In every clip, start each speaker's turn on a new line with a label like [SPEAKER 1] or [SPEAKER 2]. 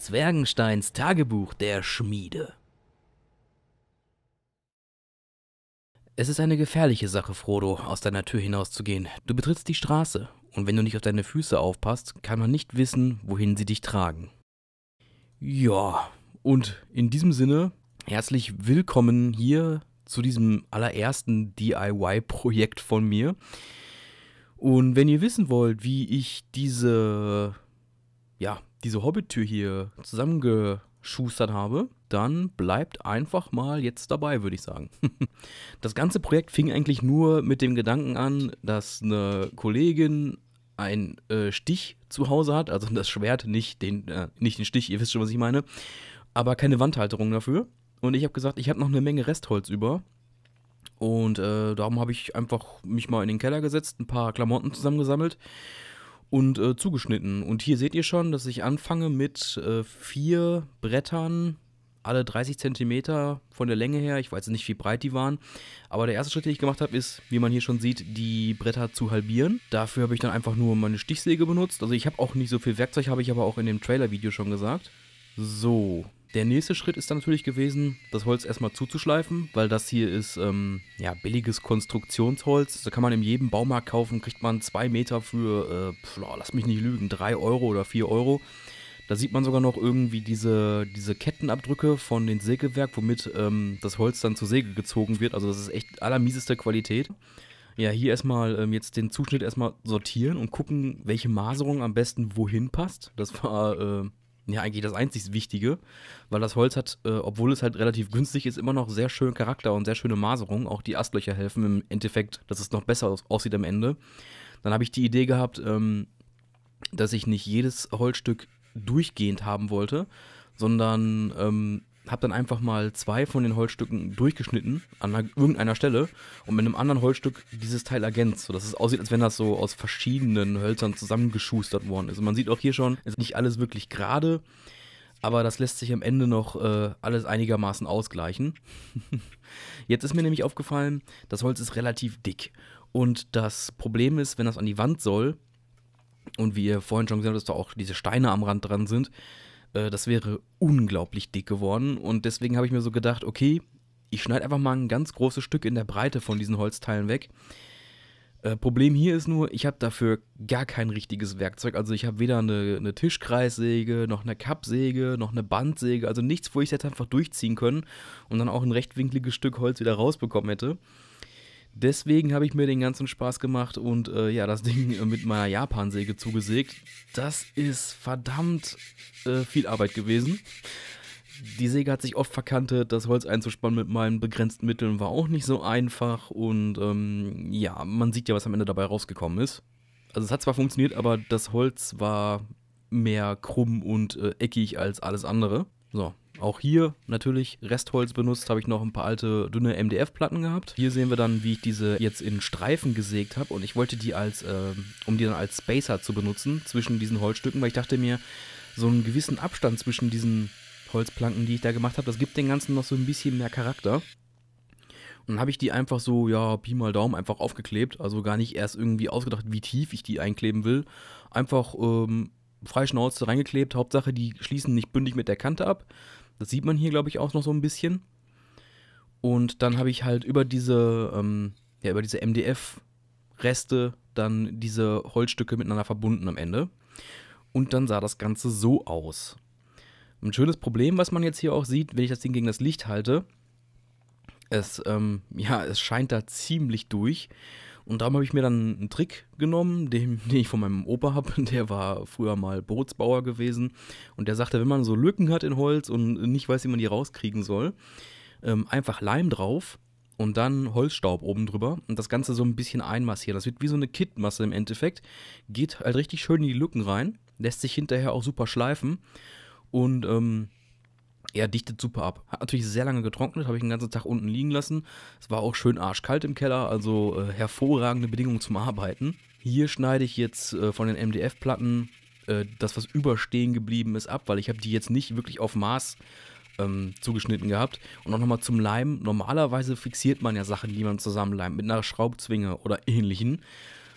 [SPEAKER 1] Zwergensteins Tagebuch der Schmiede. Es ist eine gefährliche Sache, Frodo, aus deiner Tür hinauszugehen. Du betrittst die Straße, und wenn du nicht auf deine Füße aufpasst, kann man nicht wissen, wohin sie dich tragen. Ja, und in diesem Sinne, herzlich willkommen hier zu diesem allerersten DIY-Projekt von mir. Und wenn ihr wissen wollt, wie ich diese, ja, diese Hobbit-Tür hier zusammengeschustert habe, dann bleibt einfach mal jetzt dabei, würde ich sagen. Das ganze Projekt fing eigentlich nur mit dem Gedanken an, dass eine Kollegin einen äh, Stich zu Hause hat, also das Schwert, nicht den, äh, nicht den Stich, ihr wisst schon, was ich meine, aber keine Wandhalterung dafür. Und ich habe gesagt, ich habe noch eine Menge Restholz über. Und äh, darum habe ich einfach mich mal in den Keller gesetzt, ein paar Klamotten zusammengesammelt und äh, zugeschnitten. Und hier seht ihr schon, dass ich anfange mit äh, vier Brettern, alle 30 cm von der Länge her. Ich weiß nicht, wie breit die waren. Aber der erste Schritt, den ich gemacht habe, ist, wie man hier schon sieht, die Bretter zu halbieren. Dafür habe ich dann einfach nur meine Stichsäge benutzt. Also ich habe auch nicht so viel Werkzeug, habe ich aber auch in dem Trailer-Video schon gesagt. So, der nächste Schritt ist dann natürlich gewesen, das Holz erstmal zuzuschleifen, weil das hier ist ähm, ja, billiges Konstruktionsholz. Da kann man in jedem Baumarkt kaufen, kriegt man zwei Meter für, äh, pf, lass mich nicht lügen, drei Euro oder vier Euro. Da sieht man sogar noch irgendwie diese, diese Kettenabdrücke von dem Sägewerk, womit ähm, das Holz dann zur Säge gezogen wird. Also das ist echt allermieseste Qualität. Ja, hier erstmal ähm, jetzt den Zuschnitt erstmal sortieren und gucken, welche Maserung am besten wohin passt. Das war äh, ja eigentlich das einzig Wichtige, weil das Holz hat, äh, obwohl es halt relativ günstig ist, immer noch sehr schönen Charakter und sehr schöne Maserung. Auch die Astlöcher helfen im Endeffekt, dass es noch besser aus aussieht am Ende. Dann habe ich die Idee gehabt, ähm, dass ich nicht jedes Holzstück durchgehend haben wollte, sondern ähm, habe dann einfach mal zwei von den Holzstücken durchgeschnitten an einer, irgendeiner Stelle und mit einem anderen Holzstück dieses Teil ergänzt, sodass es aussieht, als wenn das so aus verschiedenen Hölzern zusammengeschustert worden ist. Und man sieht auch hier schon, es ist nicht alles wirklich gerade, aber das lässt sich am Ende noch äh, alles einigermaßen ausgleichen. Jetzt ist mir nämlich aufgefallen, das Holz ist relativ dick und das Problem ist, wenn das an die Wand soll, und wie ihr vorhin schon gesehen habt, dass da auch diese Steine am Rand dran sind, äh, das wäre unglaublich dick geworden und deswegen habe ich mir so gedacht, okay, ich schneide einfach mal ein ganz großes Stück in der Breite von diesen Holzteilen weg. Äh, Problem hier ist nur, ich habe dafür gar kein richtiges Werkzeug. Also ich habe weder eine, eine, Tischkreissäge, noch eine Kappsäge, noch eine Bandsäge, also nichts, wo ich es hätte einfach durchziehen können und dann auch ein rechtwinkliges Stück Holz wieder rausbekommen hätte. Deswegen habe ich mir den ganzen Spaß gemacht und äh, ja, das Ding äh, mit meiner Japansäge zugesägt. Das ist verdammt äh, viel Arbeit gewesen. Die Säge hat sich oft verkantet, das Holz einzuspannen mit meinen begrenzten Mitteln war auch nicht so einfach und ähm, ja, man sieht ja, was am Ende dabei rausgekommen ist. Also es hat zwar funktioniert, aber das Holz war mehr krumm und äh, eckig als alles andere. So, auch hier natürlich Restholz benutzt, habe ich noch ein paar alte dünne MDF-Platten gehabt. Hier sehen wir dann, wie ich diese jetzt in Streifen gesägt habe und ich wollte die als, äh, um die dann als Spacer zu benutzen zwischen diesen Holzstücken, weil ich dachte mir, so einen gewissen Abstand zwischen diesen Holzplanken, die ich da gemacht habe, das gibt dem Ganzen noch so ein bisschen mehr Charakter. Und dann habe ich die einfach so, ja, Pi mal Daumen einfach aufgeklebt. Also gar nicht erst irgendwie ausgedacht, wie tief ich die einkleben will. Einfach ähm, Freischnauze reingeklebt. Hauptsache, die schließen nicht bündig mit der Kante ab. Das sieht man hier, glaube ich, auch noch so ein bisschen. Und dann habe ich halt über diese, ähm, ja, über diese MDF-Reste dann diese Holzstücke miteinander verbunden am Ende. Und dann sah das Ganze so aus. Ein schönes Problem, was man jetzt hier auch sieht, wenn ich das Ding gegen das Licht halte, es, ähm, ja, es scheint da ziemlich durch. Und darum habe ich mir dann einen Trick genommen, den, den ich von meinem Opa habe. Der war früher mal Bootsbauer gewesen. Und der sagte, wenn man so Lücken hat in Holz und nicht weiß, wie man die rauskriegen soll, ähm, einfach Leim drauf und dann Holzstaub oben drüber und das Ganze so ein bisschen einmassieren. Das wird wie so eine Kittmasse im Endeffekt. Geht halt richtig schön in die Lücken rein, lässt sich hinterher auch super schleifen. Und ähm, er dichtet super ab. Hat natürlich sehr lange getrocknet, habe ich den ganzen Tag unten liegen lassen. Es war auch schön arschkalt im Keller, also äh, hervorragende Bedingungen zum Arbeiten. Hier schneide ich jetzt äh, von den MDF-Platten äh, das, was überstehen geblieben ist, ab, weil ich habe die jetzt nicht wirklich auf Maß ähm, zugeschnitten gehabt. Und auch nochmal zum Leimen. Normalerweise fixiert man ja Sachen, die man zusammenleimt, mit einer Schraubzwinge oder ähnlichen.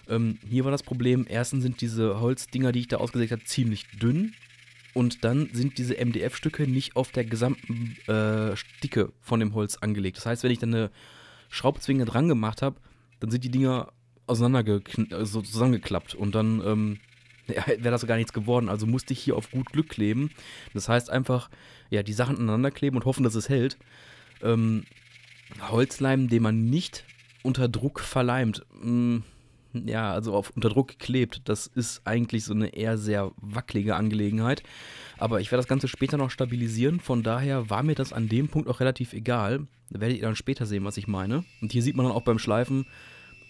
[SPEAKER 1] Ähm, hier war das Problem, erstens sind diese Holzdinger, die ich da ausgesägt habe, ziemlich dünn und dann sind diese MDF-Stücke nicht auf der gesamten äh, Dicke von dem Holz angelegt. Das heißt, wenn ich dann eine Schraubzwinge dran gemacht habe, dann sind die Dinger also zusammengeklappt. Und dann ähm, wäre das gar nichts geworden. Also musste ich hier auf gut Glück kleben. Das heißt einfach, ja, die Sachen aneinander kleben und hoffen, dass es hält. Ähm, Holzleim, den man nicht unter Druck verleimt. Mh, hm, ja, also auf, unter Druck geklebt. Das ist eigentlich so eine eher sehr wackelige Angelegenheit. Aber ich werde das Ganze später noch stabilisieren. Von daher war mir das an dem Punkt auch relativ egal. Da werdet ihr dann später sehen, was ich meine. Und hier sieht man dann auch beim Schleifen,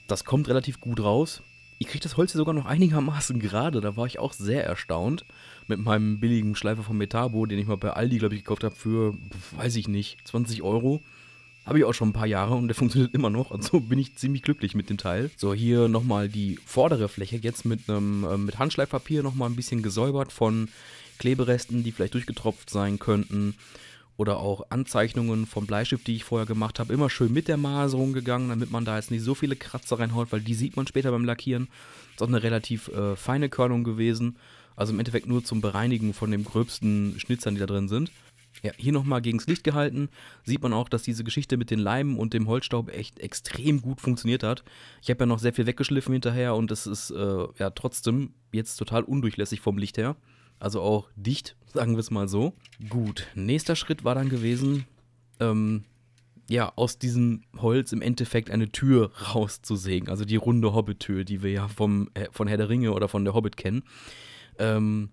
[SPEAKER 1] das kommt relativ gut raus. Ich kriege das Holz hier sogar noch einigermaßen gerade. Da war ich auch sehr erstaunt. Mit meinem billigen Schleifer von Metabo, den ich mal bei Aldi, glaube ich, gekauft habe für, weiß ich nicht, 20 Euro. Habe ich auch schon ein paar Jahre und der funktioniert immer noch. Also bin ich ziemlich glücklich mit dem Teil. So, hier nochmal die vordere Fläche jetzt mit einem äh, mit Handschleifpapier nochmal ein bisschen gesäubert von Kleberesten, die vielleicht durchgetropft sein könnten. Oder auch Anzeichnungen vom Bleistift, die ich vorher gemacht habe. Immer schön mit der Maserung gegangen, damit man da jetzt nicht so viele Kratzer reinhaut, weil die sieht man später beim Lackieren. Ist auch eine relativ äh, feine Körnung gewesen. Also im Endeffekt nur zum Bereinigen von den gröbsten Schnitzern, die da drin sind. Ja, hier nochmal gegens Licht gehalten, sieht man auch, dass diese Geschichte mit den Leimen und dem Holzstaub echt extrem gut funktioniert hat. Ich habe ja noch sehr viel weggeschliffen hinterher und es ist äh, ja trotzdem jetzt total undurchlässig vom Licht her. Also auch dicht, sagen wir es mal so. Gut, nächster Schritt war dann gewesen, ähm, ja, aus diesem Holz im Endeffekt eine Tür rauszusägen. Also die runde Hobbit-Tür, die wir ja vom, äh, von Herr der Ringe oder von der Hobbit kennen. Ähm,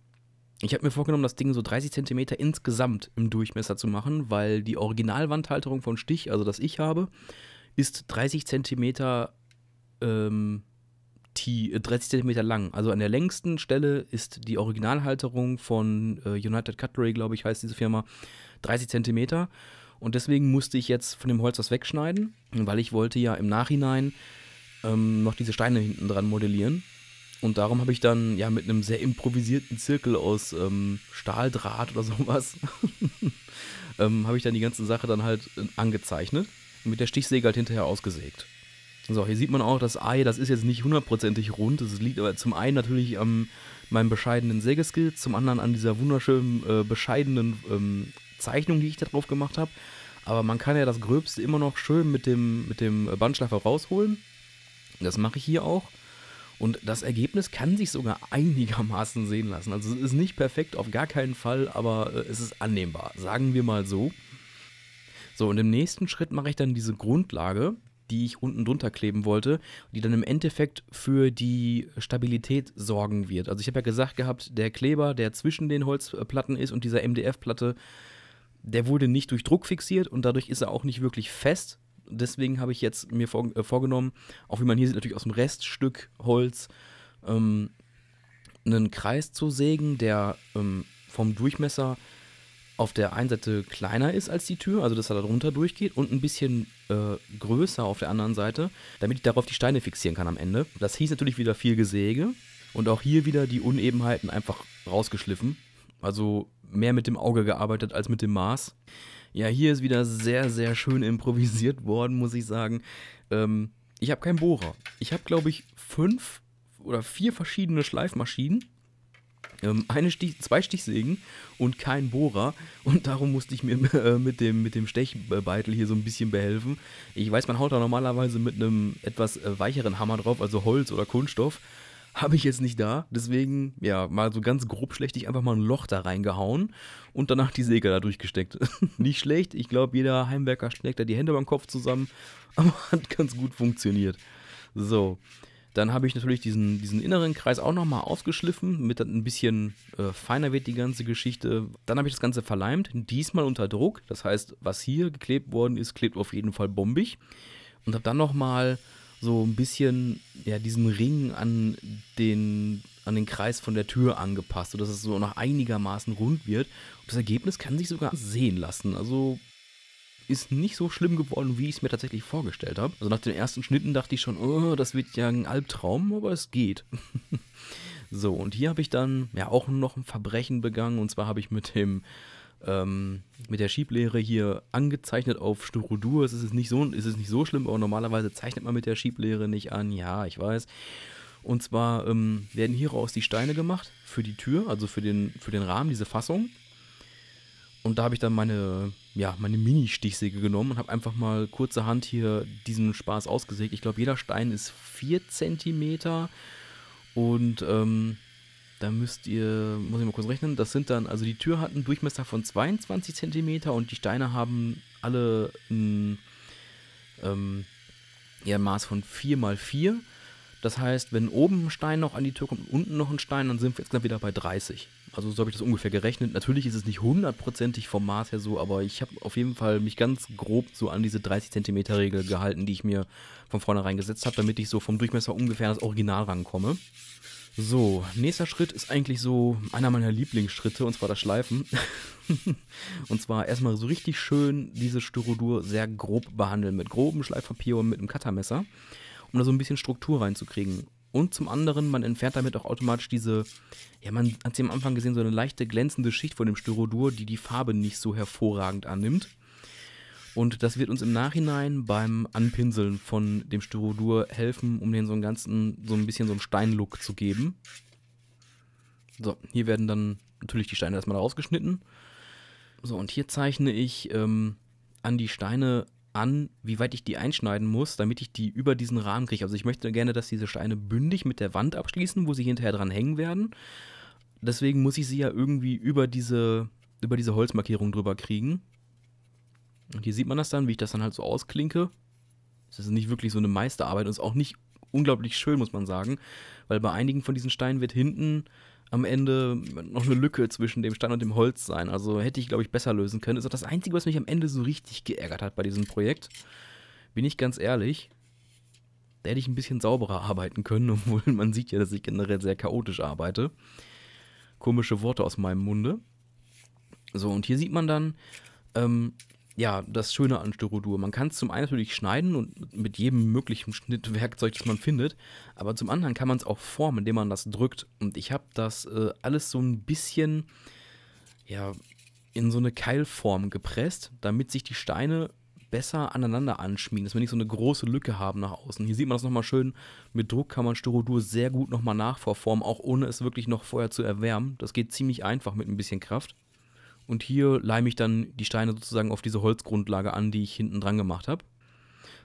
[SPEAKER 1] ich habe mir vorgenommen, das Ding so 30 cm insgesamt im Durchmesser zu machen, weil die Originalwandhalterung von Stich, also das ich habe, ist 30 cm ähm, 30 cm äh, lang. Also an der längsten Stelle ist die Originalhalterung von äh, United Cutlery, glaube ich, heißt diese Firma, 30 cm. Und deswegen musste ich jetzt von dem Holz was wegschneiden, weil ich wollte ja im Nachhinein ähm, noch diese Steine hinten dran modellieren. Und darum habe ich dann ja mit einem sehr improvisierten Zirkel aus ähm, Stahldraht oder sowas, ähm, habe ich dann die ganze Sache dann halt äh, angezeichnet und mit der Stichsäge halt hinterher ausgesägt. So, hier sieht man auch das Ei, das ist jetzt nicht hundertprozentig rund, das liegt aber zum einen natürlich am meinem bescheidenen Sägeskill, zum anderen an dieser wunderschönen, äh, bescheidenen ähm, Zeichnung, die ich da drauf gemacht habe. Aber man kann ja das Gröbste immer noch schön mit dem, mit dem äh, Bandschleifer rausholen. Das mache ich hier auch. Und das Ergebnis kann sich sogar einigermaßen sehen lassen. Also es ist nicht perfekt, auf gar keinen Fall, aber äh, es ist annehmbar. Sagen wir mal so. So, und im nächsten Schritt mache ich dann diese Grundlage, die ich unten drunter kleben wollte, die dann im Endeffekt für die Stabilität sorgen wird. Also ich habe ja gesagt gehabt, der Kleber, der zwischen den Holzplatten ist und dieser MDF-Platte, der wurde nicht durch Druck fixiert und dadurch ist er auch nicht wirklich fest, Deswegen habe ich jetzt mir vor, äh, vorgenommen, auch wie man hier sieht, natürlich aus dem Reststück Holz, ähm, einen Kreis zu sägen, der ähm, vom Durchmesser auf der einen Seite kleiner ist als die Tür, also dass er da drunter durchgeht, und ein bisschen äh, größer auf der anderen Seite, damit ich darauf die Steine fixieren kann am Ende. Das hieß natürlich wieder viel Gesäge und auch hier wieder die Unebenheiten einfach rausgeschliffen. Also mehr mit dem Auge gearbeitet als mit dem Maß. Ja, hier ist wieder sehr, sehr schön improvisiert worden, muss ich sagen. Ähm, ich habe keinen Bohrer. Ich habe, glaube ich, fünf oder vier verschiedene Schleifmaschinen. Ähm, eine Stich, zwei Stichsägen und kein Bohrer. Und darum musste ich mir äh, mit dem, mit dem Stechbeitel hier so ein bisschen behelfen. Ich weiß, man haut da normalerweise mit einem etwas äh, weicheren Hammer drauf, also Holz oder Kunststoff habe ich jetzt nicht da. Deswegen, ja, mal so ganz grob schlecht, ich einfach mal ein Loch da reingehauen und danach die Säge da durchgesteckt. nicht schlecht. Ich glaube, jeder Heimwerker schlägt da die Hände beim Kopf zusammen. Aber hat ganz gut funktioniert. So. Dann habe ich natürlich diesen, diesen inneren Kreis auch nochmal ausgeschliffen, damit mit ein bisschen äh, feiner wird die ganze Geschichte. Dann habe ich das Ganze verleimt, diesmal unter Druck. Das heißt, was hier geklebt worden ist, klebt auf jeden Fall bombig. Und habe dann nochmal so ein bisschen ja, diesen Ring an den, an den Kreis von der Tür angepasst, sodass es so noch einigermaßen rund wird. Und das Ergebnis kann sich sogar sehen lassen. Also ist nicht so schlimm geworden, wie ich es mir tatsächlich vorgestellt habe. Also nach den ersten Schnitten dachte ich schon, oh, das wird ja ein Albtraum, aber es geht. so, und hier habe ich dann ja auch noch ein Verbrechen begangen. Und zwar habe ich mit dem ähm, mit der Schieblehre hier angezeichnet auf Styrodur. Es ist nicht so, ist es nicht so schlimm, aber normalerweise zeichnet man mit der Schieblehre nicht an. Ja, ich weiß. Und zwar ähm, werden hieraus die Steine gemacht für die Tür, also für den, für den Rahmen, diese Fassung. Und da habe ich dann meine, ja, meine Mini-Stichsäge genommen und habe einfach mal kurzerhand hier diesen Spaß ausgesägt. Ich glaube, jeder Stein ist 4 cm und ähm, da müsst ihr, muss ich mal kurz rechnen, das sind dann, also die Tür hat einen Durchmesser von 22 cm und die Steine haben alle ein, ähm, ja, Maß von 4 x 4 das heißt, wenn oben ein Stein noch an die Tür kommt und unten noch ein Stein, dann sind wir jetzt wieder bei 30. Also so habe ich das ungefähr gerechnet. Natürlich ist es nicht hundertprozentig vom Maß her so, aber ich habe auf jeden Fall mich ganz grob so an diese 30 cm Regel gehalten, die ich mir von vornherein gesetzt habe, damit ich so vom Durchmesser ungefähr an das Original rankomme. So, nächster Schritt ist eigentlich so einer meiner Lieblingsschritte, und zwar das Schleifen. und zwar erstmal so richtig schön diese Styrodur sehr grob behandeln, mit grobem Schleifpapier und mit einem Cuttermesser um da so ein bisschen Struktur reinzukriegen. Und zum anderen, man entfernt damit auch automatisch diese, ja, man hat sie am Anfang gesehen, so eine leichte glänzende Schicht von dem Styrodur, die die Farbe nicht so hervorragend annimmt. Und das wird uns im Nachhinein beim Anpinseln von dem Styrodur helfen, um den so einen ganzen, so ein bisschen so einen Steinlook zu geben. So, hier werden dann natürlich die Steine erstmal rausgeschnitten. So, und hier zeichne ich ähm, an die Steine an, wie weit ich die einschneiden muss, damit ich die über diesen Rahmen kriege. Also ich möchte gerne, dass diese Steine bündig mit der Wand abschließen, wo sie hinterher dran hängen werden. Deswegen muss ich sie ja irgendwie über diese, über diese Holzmarkierung drüber kriegen. Und hier sieht man das dann, wie ich das dann halt so ausklinke. Das ist nicht wirklich so eine Meisterarbeit und ist auch nicht unglaublich schön, muss man sagen. Weil bei einigen von diesen Steinen wird hinten am Ende noch eine Lücke zwischen dem Stein und dem Holz sein. Also hätte ich, glaube ich, besser lösen können. ist auch das Einzige, was mich am Ende so richtig geärgert hat bei diesem Projekt. Bin ich ganz ehrlich. Da hätte ich ein bisschen sauberer arbeiten können, obwohl man sieht ja, dass ich generell sehr chaotisch arbeite. Komische Worte aus meinem Munde. So, und hier sieht man dann, ähm, ja, das Schöne an Styrodur. Man kann es zum einen natürlich schneiden und mit jedem möglichen Schnittwerkzeug, das man findet, aber zum anderen kann man es auch formen, indem man das drückt. Und ich habe das äh, alles so ein bisschen, ja, in so eine Keilform gepresst, damit sich die Steine besser aneinander anschmiegen, dass wir nicht so eine große Lücke haben nach außen. Hier sieht man das nochmal schön, mit Druck kann man Styrodur sehr gut nochmal nachverformen, auch ohne es wirklich noch vorher zu erwärmen. Das geht ziemlich einfach mit ein bisschen Kraft. Und hier leime ich dann die Steine sozusagen auf diese Holzgrundlage an, die ich hinten dran gemacht habe.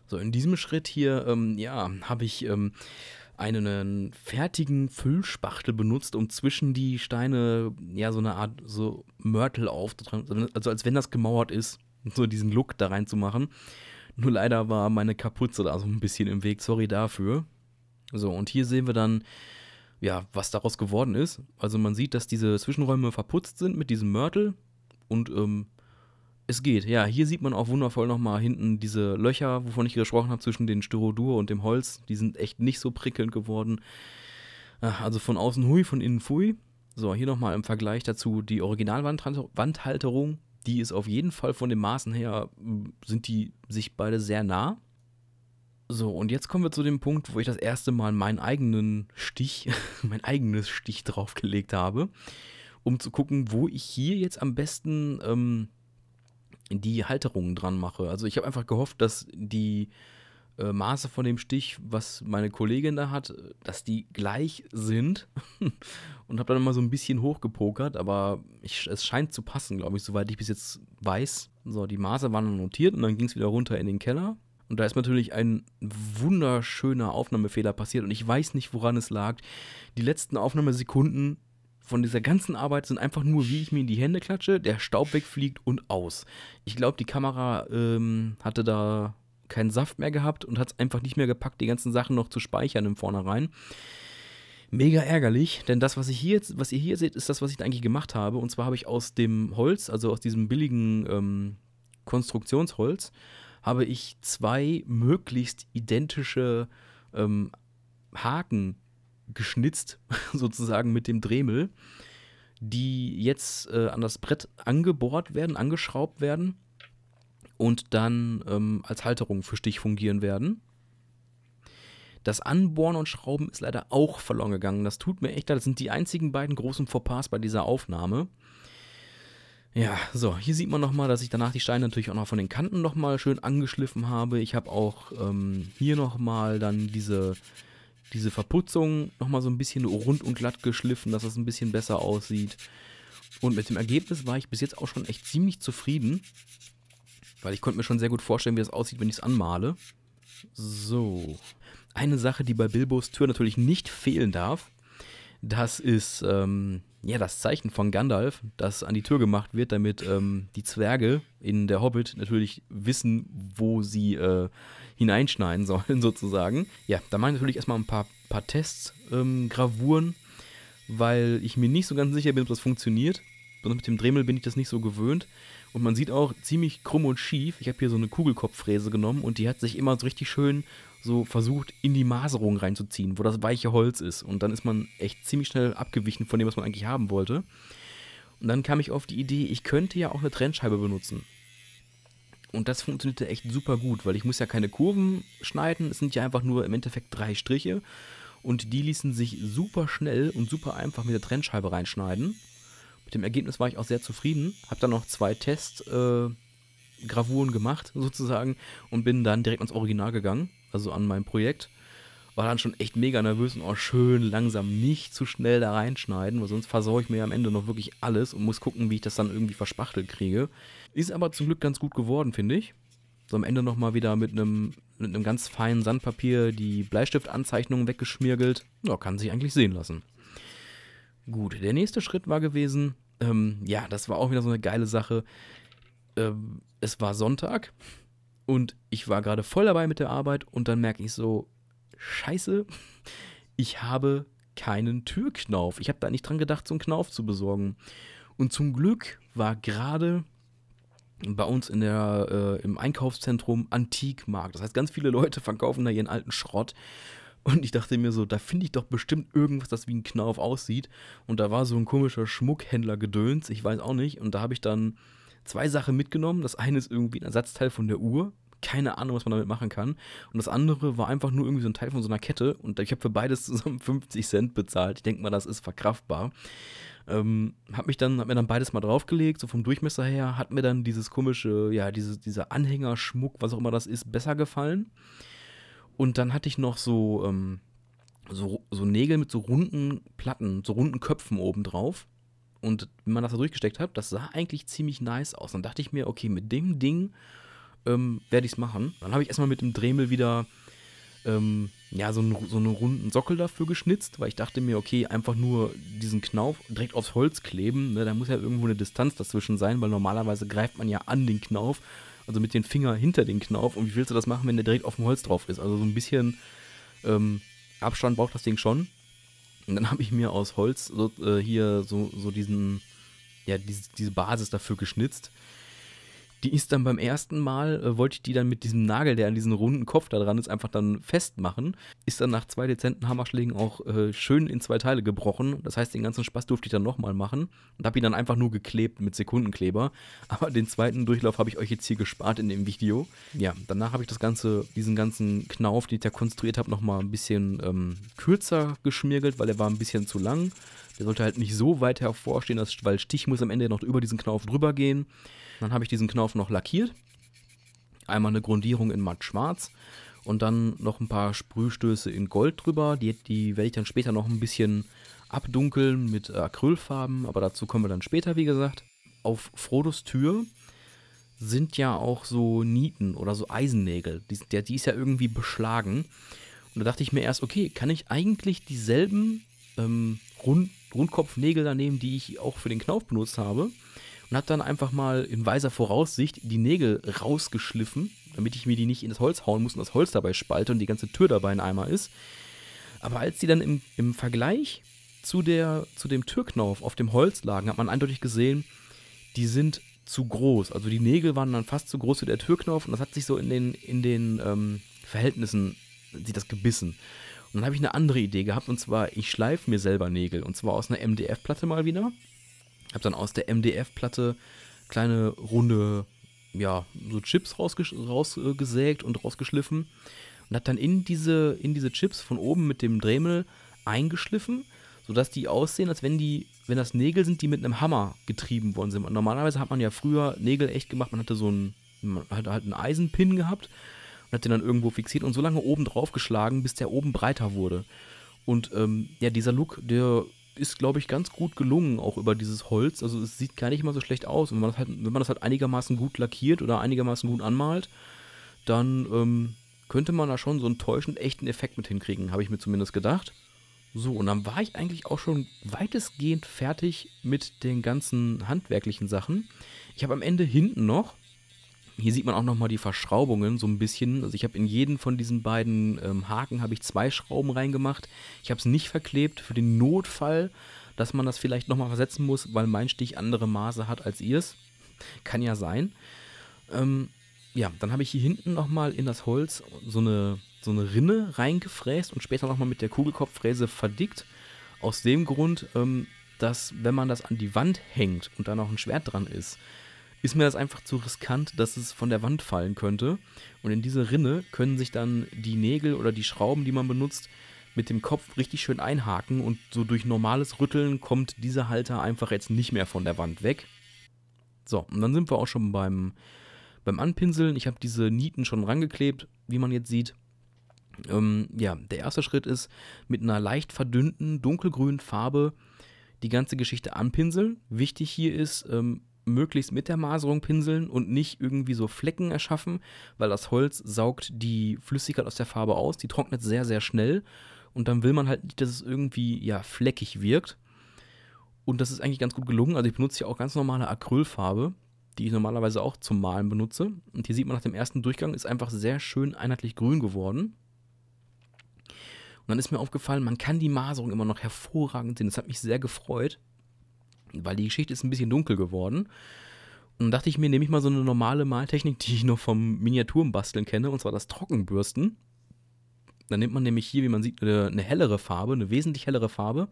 [SPEAKER 1] So, in diesem Schritt hier, ähm, ja, habe ich ähm, einen fertigen Füllspachtel benutzt, um zwischen die Steine, ja, so eine Art so Mörtel aufzutragen. Also, als wenn das gemauert ist, so diesen Look da reinzumachen. Nur leider war meine Kapuze da so ein bisschen im Weg. Sorry dafür. So, und hier sehen wir dann, ja, was daraus geworden ist. Also, man sieht, dass diese Zwischenräume verputzt sind mit diesem Mörtel. Und ähm, es geht, ja. Hier sieht man auch wundervoll nochmal hinten diese Löcher, wovon ich gesprochen habe, zwischen den Styrodur und dem Holz. Die sind echt nicht so prickelnd geworden. Also von außen hui, von innen fui. So, hier nochmal im Vergleich dazu die Originalwandhalterung. Die ist auf jeden Fall von den Maßen her, hm, sind die sich beide sehr nah. So, und jetzt kommen wir zu dem Punkt, wo ich das erste Mal meinen eigenen Stich, mein eigenes Stich draufgelegt habe um zu gucken, wo ich hier jetzt am besten ähm, die Halterungen dran mache. Also ich habe einfach gehofft, dass die äh, Maße von dem Stich, was meine Kollegin da hat, dass die gleich sind. und habe dann mal so ein bisschen hochgepokert, aber ich, es scheint zu passen, glaube ich, soweit ich bis jetzt weiß. So, die Maße waren notiert und dann ging es wieder runter in den Keller. Und da ist natürlich ein wunderschöner Aufnahmefehler passiert und ich weiß nicht, woran es lag. Die letzten Aufnahmesekunden von dieser ganzen Arbeit sind einfach nur, wie ich mir in die Hände klatsche, der Staub wegfliegt und aus. Ich glaube, die Kamera ähm, hatte da keinen Saft mehr gehabt und hat es einfach nicht mehr gepackt, die ganzen Sachen noch zu speichern im Vornherein. Mega ärgerlich, denn das, was, ich hier jetzt, was ihr hier seht, ist das, was ich da eigentlich gemacht habe. Und zwar habe ich aus dem Holz, also aus diesem billigen ähm, Konstruktionsholz, habe ich zwei möglichst identische ähm, Haken geschnitzt, sozusagen mit dem Dremel, die jetzt äh, an das Brett angebohrt werden, angeschraubt werden und dann ähm, als Halterung für Stich fungieren werden. Das Anbohren und Schrauben ist leider auch verloren gegangen. Das tut mir echt leid. Das sind die einzigen beiden großen Fauxpas bei dieser Aufnahme. Ja, so, hier sieht man nochmal, dass ich danach die Steine natürlich auch noch von den Kanten nochmal schön angeschliffen habe. Ich habe auch ähm, hier nochmal dann diese diese Verputzung nochmal so ein bisschen rund und glatt geschliffen, dass es ein bisschen besser aussieht. Und mit dem Ergebnis war ich bis jetzt auch schon echt ziemlich zufrieden, weil ich konnte mir schon sehr gut vorstellen, wie das aussieht, wenn ich es anmale. So. Eine Sache, die bei Bilbos Tür natürlich nicht fehlen darf, das ist ähm, ja das Zeichen von Gandalf, das an die Tür gemacht wird, damit ähm, die Zwerge in der Hobbit natürlich wissen, wo sie äh, hineinschneiden sollen, sozusagen. Ja, da mache ich natürlich erstmal ein paar, paar Tests, ähm, Gravuren, weil ich mir nicht so ganz sicher bin, ob das funktioniert. Besonders mit dem Dremel bin ich das nicht so gewöhnt. Und man sieht auch ziemlich krumm und schief. Ich habe hier so eine Kugelkopffräse genommen und die hat sich immer so richtig schön so versucht, in die Maserung reinzuziehen, wo das weiche Holz ist. Und dann ist man echt ziemlich schnell abgewichen von dem, was man eigentlich haben wollte. Und dann kam ich auf die Idee, ich könnte ja auch eine Trennscheibe benutzen. Und das funktionierte echt super gut, weil ich muss ja keine Kurven schneiden. Es sind ja einfach nur im Endeffekt drei Striche. Und die ließen sich super schnell und super einfach mit der Trennscheibe reinschneiden. Mit dem Ergebnis war ich auch sehr zufrieden. Habe dann noch zwei Testgravuren äh, gemacht, sozusagen. Und bin dann direkt ans Original gegangen, also an mein Projekt war dann schon echt mega nervös und auch oh, schön langsam nicht zu schnell da reinschneiden, weil sonst versaue ich mir am Ende noch wirklich alles und muss gucken, wie ich das dann irgendwie verspachtelt kriege. Ist aber zum Glück ganz gut geworden, finde ich. So am Ende nochmal wieder mit einem mit ganz feinen Sandpapier die Bleistiftanzeichnungen weggeschmirgelt. Ja, kann sich eigentlich sehen lassen. Gut, der nächste Schritt war gewesen, ähm, ja, das war auch wieder so eine geile Sache. Ähm, es war Sonntag und ich war gerade voll dabei mit der Arbeit und dann merke ich so, scheiße, ich habe keinen Türknauf. Ich habe da nicht dran gedacht, so einen Knauf zu besorgen. Und zum Glück war gerade bei uns in der, äh, im Einkaufszentrum Antikmarkt. Das heißt, ganz viele Leute verkaufen da ihren alten Schrott. Und ich dachte mir so, da finde ich doch bestimmt irgendwas, das wie ein Knauf aussieht. Und da war so ein komischer Schmuckhändler gedöns, ich weiß auch nicht. Und da habe ich dann zwei Sachen mitgenommen. Das eine ist irgendwie ein Ersatzteil von der Uhr, keine Ahnung, was man damit machen kann. Und das andere war einfach nur irgendwie so ein Teil von so einer Kette und ich habe für beides zusammen 50 Cent bezahlt. Ich denke mal, das ist verkraftbar. Ähm, hab mich dann, hab mir dann beides mal draufgelegt, so vom Durchmesser her, hat mir dann dieses komische, ja, diese, dieser Anhängerschmuck, was auch immer das ist, besser gefallen. Und dann hatte ich noch so, ähm, so, so Nägel mit so runden Platten, so runden Köpfen oben drauf. Und wenn man das da durchgesteckt hat, das sah eigentlich ziemlich nice aus. Dann dachte ich mir, okay, mit dem Ding ähm, werde ich es machen. Dann habe ich erstmal mit dem Dremel wieder ähm, ja, so einen, so einen runden Sockel dafür geschnitzt, weil ich dachte mir, okay, einfach nur diesen Knauf direkt aufs Holz kleben, ne, da muss ja irgendwo eine Distanz dazwischen sein, weil normalerweise greift man ja an den Knauf, also mit dem Finger hinter den Knauf. Und wie willst du das machen, wenn der direkt auf dem Holz drauf ist? Also so ein bisschen ähm, Abstand braucht das Ding schon. Und dann habe ich mir aus Holz so, äh, hier so, so diesen, ja, diese, diese Basis dafür geschnitzt die ist dann beim ersten Mal, äh, wollte ich die dann mit diesem Nagel, der an diesem runden Kopf da dran ist, einfach dann festmachen. Ist dann nach zwei dezenten Hammerschlägen auch äh, schön in zwei Teile gebrochen. Das heißt, den ganzen Spaß durfte ich dann nochmal machen und habe ihn dann einfach nur geklebt mit Sekundenkleber. Aber den zweiten Durchlauf habe ich euch jetzt hier gespart in dem Video. Ja, danach habe ich das Ganze, diesen ganzen Knauf, den ich da konstruiert habe, nochmal ein bisschen ähm, kürzer geschmirgelt, weil er war ein bisschen zu lang. Der sollte halt nicht so weit hervorstehen, dass, weil Stich muss am Ende noch über diesen Knauf drüber gehen. Dann habe ich diesen Knauf noch lackiert. Einmal eine Grundierung in matt-schwarz und dann noch ein paar Sprühstöße in Gold drüber. Die, die werde ich dann später noch ein bisschen abdunkeln mit äh, Acrylfarben, aber dazu kommen wir dann später, wie gesagt. Auf Frodos Tür sind ja auch so Nieten oder so Eisennägel. Die, der, die ist ja irgendwie beschlagen. Und da dachte ich mir erst, okay, kann ich eigentlich dieselben ähm, Rund, Rundkopfnägel da nehmen, die ich auch für den Knauf benutzt habe? und habe dann einfach mal in weiser Voraussicht die Nägel rausgeschliffen, damit ich mir die nicht in das Holz hauen muss und das Holz dabei spalte und die ganze Tür dabei in Eimer ist. Aber als die dann im, im Vergleich zu, der, zu dem Türknauf auf dem Holz lagen, hat man eindeutig gesehen, die sind zu groß. Also die Nägel waren dann fast zu groß wie der Türknauf und das hat sich so in den, in den ähm, Verhältnissen, sieht das gebissen. Und dann habe ich eine andere Idee gehabt und zwar, ich schleife mir selber Nägel und zwar aus einer MDF-Platte mal wieder habe dann aus der MDF-Platte kleine runde, ja, so Chips rausgesägt und rausgeschliffen und habe dann in diese, in diese Chips von oben mit dem Dremel eingeschliffen, sodass die aussehen, als wenn die, wenn das Nägel sind, die mit einem Hammer getrieben worden sind. Und normalerweise hat man ja früher Nägel echt gemacht, man hatte so einen, hat halt einen Eisenpin gehabt und hat den dann irgendwo fixiert und so lange oben drauf geschlagen, bis der oben breiter wurde. Und ähm, ja, dieser Look, der ist, glaube ich, ganz gut gelungen, auch über dieses Holz. Also es sieht gar nicht mal so schlecht aus. Und wenn man das halt, wenn man das halt einigermaßen gut lackiert oder einigermaßen gut anmalt, dann ähm, könnte man da schon so einen täuschend echten Effekt mit hinkriegen, habe ich mir zumindest gedacht. So, und dann war ich eigentlich auch schon weitestgehend fertig mit den ganzen handwerklichen Sachen. Ich habe am Ende hinten noch, hier sieht man auch nochmal die Verschraubungen so ein bisschen. Also ich habe in jeden von diesen beiden ähm, Haken habe ich zwei Schrauben reingemacht. Ich habe es nicht verklebt für den Notfall, dass man das vielleicht nochmal versetzen muss, weil mein Stich andere Maße hat als ihrs. Kann ja sein. Ähm, ja, dann habe ich hier hinten nochmal in das Holz so eine, so eine Rinne reingefräst und später nochmal mit der Kugelkopffräse verdickt. Aus dem Grund, ähm, dass wenn man das an die Wand hängt und da noch ein Schwert dran ist, ist mir das einfach zu riskant, dass es von der Wand fallen könnte. Und in diese Rinne können sich dann die Nägel oder die Schrauben, die man benutzt, mit dem Kopf richtig schön einhaken und so durch normales Rütteln kommt dieser Halter einfach jetzt nicht mehr von der Wand weg. So, und dann sind wir auch schon beim, beim Anpinseln. Ich habe diese Nieten schon rangeklebt, wie man jetzt sieht. Ähm, ja, der erste Schritt ist, mit einer leicht verdünnten dunkelgrünen Farbe die ganze Geschichte anpinseln. Wichtig hier ist, ähm, möglichst mit der Maserung pinseln und nicht irgendwie so Flecken erschaffen, weil das Holz saugt die Flüssigkeit aus der Farbe aus, die trocknet sehr, sehr schnell und dann will man halt nicht, dass es irgendwie ja fleckig wirkt. Und das ist eigentlich ganz gut gelungen. Also ich benutze hier auch ganz normale Acrylfarbe, die ich normalerweise auch zum Malen benutze. Und hier sieht man nach dem ersten Durchgang ist einfach sehr schön einheitlich grün geworden. Und dann ist mir aufgefallen, man kann die Maserung immer noch hervorragend sehen. Das hat mich sehr gefreut weil die Geschichte ist ein bisschen dunkel geworden. Und dachte ich mir, nehme ich mal so eine normale Maltechnik, die ich noch vom Miniaturenbasteln kenne, und zwar das Trockenbürsten. Dann nimmt man nämlich hier, wie man sieht, eine, hellere Farbe, eine wesentlich hellere Farbe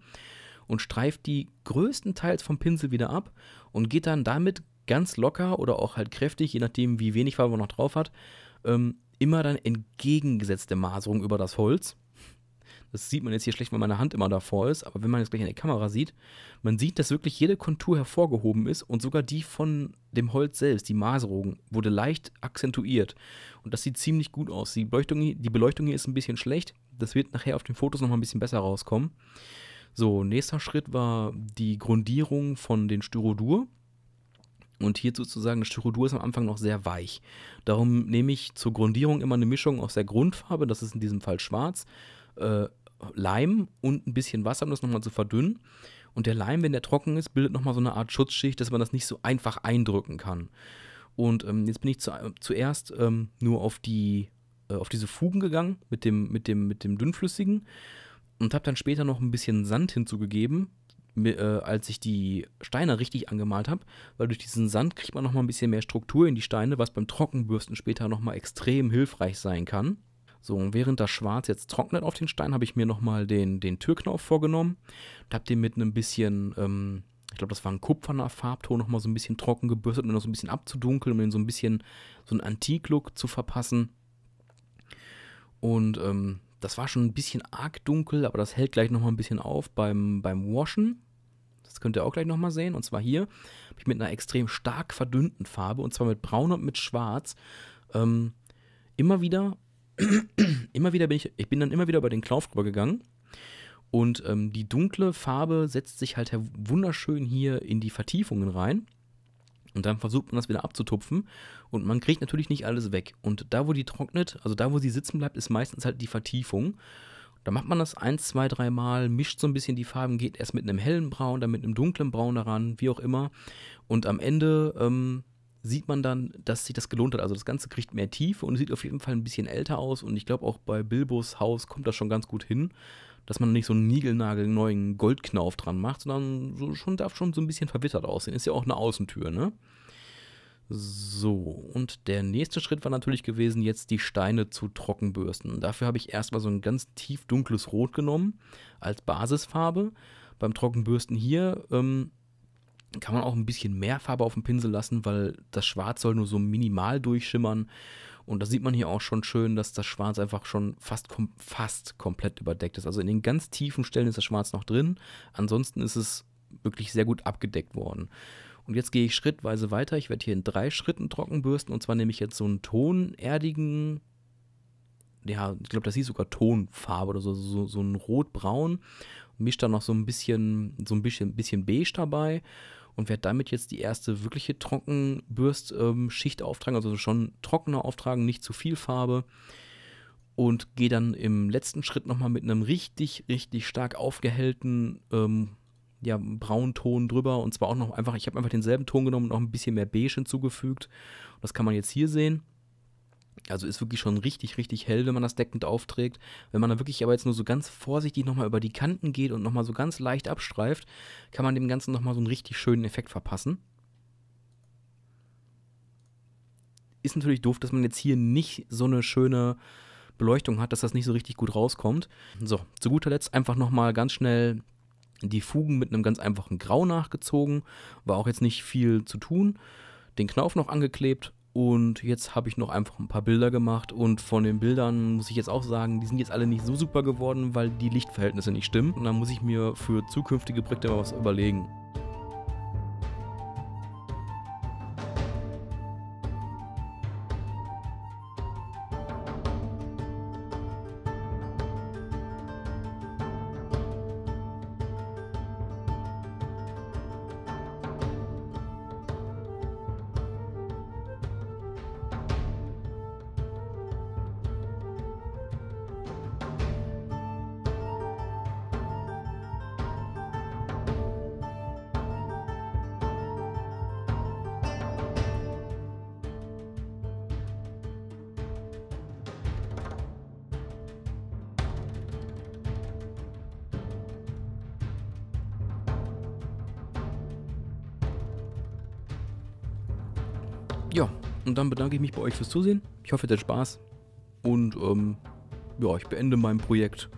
[SPEAKER 1] und streift die größtenteils vom Pinsel wieder ab und geht dann damit ganz locker oder auch halt kräftig, je nachdem wie wenig Farbe man noch drauf hat, ähm, immer dann entgegengesetzte Maserung über das Holz. Das sieht man jetzt hier schlecht, weil meine Hand immer davor ist, aber wenn man jetzt gleich in der Kamera sieht, man sieht, dass wirklich jede Kontur hervorgehoben ist und sogar die von dem Holz selbst, die Maserung, wurde leicht akzentuiert. Und das sieht ziemlich gut aus. Die Beleuchtung, die Beleuchtung hier ist ein bisschen schlecht. Das wird nachher auf den Fotos nochmal ein bisschen besser rauskommen. So, nächster Schritt war die Grundierung von den Styrodur. Und hier sozusagen, das Styrodur ist am Anfang noch sehr weich. Darum nehme ich zur Grundierung immer eine Mischung aus der Grundfarbe, das ist in diesem Fall schwarz, äh, Leim und ein bisschen Wasser, um das nochmal zu verdünnen. Und der Leim, wenn der trocken ist, bildet nochmal so eine Art Schutzschicht, dass man das nicht so einfach eindrücken kann. Und ähm, jetzt bin ich zu, äh, zuerst ähm, nur auf, die, äh, auf diese Fugen gegangen mit dem, mit dem, mit dem dünnflüssigen und habe dann später noch ein bisschen Sand hinzugegeben, äh, als ich die Steine richtig angemalt habe, weil durch diesen Sand kriegt man nochmal ein bisschen mehr Struktur in die Steine, was beim Trockenbürsten später nochmal extrem hilfreich sein kann. So, und während das Schwarz jetzt trocknet auf den Stein, habe ich mir nochmal den, den Türknauf vorgenommen und habe den mit einem bisschen, ähm, ich glaube, das war ein kupferner Farbton, nochmal so ein bisschen trocken gebürstet, um ihn noch so ein bisschen abzudunkeln, um den so ein bisschen so einen Antik-Look zu verpassen. Und ähm, das war schon ein bisschen arg dunkel, aber das hält gleich nochmal ein bisschen auf beim, beim Waschen. Das könnt ihr auch gleich nochmal sehen. Und zwar hier habe ich mit einer extrem stark verdünnten Farbe, und zwar mit Braun und mit Schwarz, ähm, immer wieder immer wieder bin ich, ich bin dann immer wieder über den Klauf drüber gegangen. Und ähm, die dunkle Farbe setzt sich halt wunderschön hier in die Vertiefungen rein. Und dann versucht man das wieder abzutupfen. Und man kriegt natürlich nicht alles weg. Und da, wo die trocknet, also da, wo sie sitzen bleibt, ist meistens halt die Vertiefung. Da macht man das ein, zwei, drei Mal, mischt so ein bisschen die Farben, geht erst mit einem hellen Braun, dann mit einem dunklen Braun daran, wie auch immer. Und am Ende ähm, sieht man dann, dass sich das gelohnt hat. Also das Ganze kriegt mehr Tiefe und sieht auf jeden Fall ein bisschen älter aus. Und ich glaube, auch bei Bilbos Haus kommt das schon ganz gut hin, dass man nicht so einen niegelnagelneuen Goldknauf dran macht, sondern so schon darf schon so ein bisschen verwittert aussehen. Ist ja auch eine Außentür, ne? So, und der nächste Schritt war natürlich gewesen, jetzt die Steine zu trockenbürsten. Dafür habe ich erstmal so ein ganz tief dunkles Rot genommen als Basisfarbe. Beim Trockenbürsten hier ähm, kann man auch ein bisschen mehr Farbe auf den Pinsel lassen, weil das Schwarz soll nur so minimal durchschimmern. Und da sieht man hier auch schon schön, dass das Schwarz einfach schon fast, kom fast komplett überdeckt ist. Also in den ganz tiefen Stellen ist das Schwarz noch drin. Ansonsten ist es wirklich sehr gut abgedeckt worden. Und jetzt gehe ich schrittweise weiter. Ich werde hier in drei Schritten trocken bürsten. Und zwar nehme ich jetzt so einen tonerdigen, ja, ich glaube, das hieß sogar Tonfarbe oder so, so, so ein rotbraun. Mische da noch so ein bisschen, so ein bisschen, bisschen beige dabei und werde damit jetzt die erste wirkliche Trockenbürstschicht ähm, auftragen, also schon trockener auftragen, nicht zu viel Farbe. Und gehe dann im letzten Schritt nochmal mit einem richtig, richtig stark aufgehellten ähm, ja, braunen drüber. Und zwar auch noch einfach, ich habe einfach denselben Ton genommen und noch ein bisschen mehr Beige hinzugefügt. das kann man jetzt hier sehen. Also ist wirklich schon richtig, richtig hell, wenn man das deckend aufträgt. Wenn man dann wirklich aber jetzt nur so ganz vorsichtig nochmal über die Kanten geht und nochmal so ganz leicht abstreift, kann man dem Ganzen nochmal so einen richtig schönen Effekt verpassen. Ist natürlich doof, dass man jetzt hier nicht so eine schöne Beleuchtung hat, dass das nicht so richtig gut rauskommt. So, zu guter Letzt einfach nochmal ganz schnell die Fugen mit einem ganz einfachen Grau nachgezogen. War auch jetzt nicht viel zu tun. Den Knauf noch angeklebt und jetzt habe ich noch einfach ein paar Bilder gemacht und von den Bildern muss ich jetzt auch sagen, die sind jetzt alle nicht so super geworden, weil die Lichtverhältnisse nicht stimmen. Und dann muss ich mir für zukünftige Projekte mal was überlegen. ja, und dann bedanke ich mich bei euch fürs Zusehen. Ich hoffe, ihr hattet Spaß. Und ähm, ja, ich beende mein Projekt,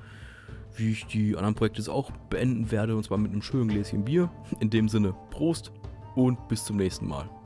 [SPEAKER 1] wie ich die anderen Projekte auch beenden werde. Und zwar mit einem schönen Gläschen Bier. In dem Sinne, Prost und bis zum nächsten Mal.